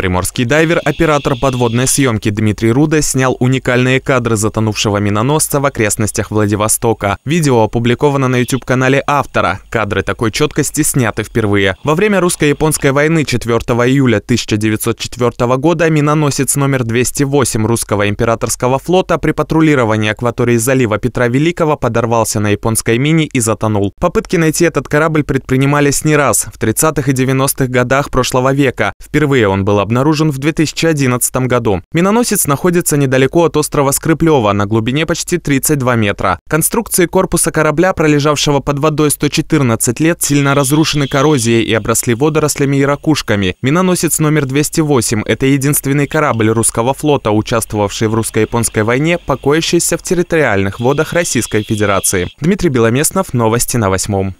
Приморский дайвер, оператор подводной съемки Дмитрий Руда снял уникальные кадры затонувшего миноносца в окрестностях Владивостока. Видео опубликовано на YouTube-канале автора. Кадры такой четкости сняты впервые. Во время русско-японской войны 4 июля 1904 года миноносец номер 208 русского императорского флота при патрулировании акватории залива Петра Великого подорвался на японской мине и затонул. Попытки найти этот корабль предпринимались не раз. В 30-х и 90-х годах прошлого века. Впервые он был обнаружен обнаружен в 2011 году. Миноносец находится недалеко от острова Скриплева на глубине почти 32 метра. Конструкции корпуса корабля, пролежавшего под водой 114 лет, сильно разрушены коррозией и обросли водорослями и ракушками. Миноносец номер 208 – это единственный корабль русского флота, участвовавший в русско-японской войне, покоящийся в территориальных водах Российской Федерации. Дмитрий Беломеснов, новости на восьмом.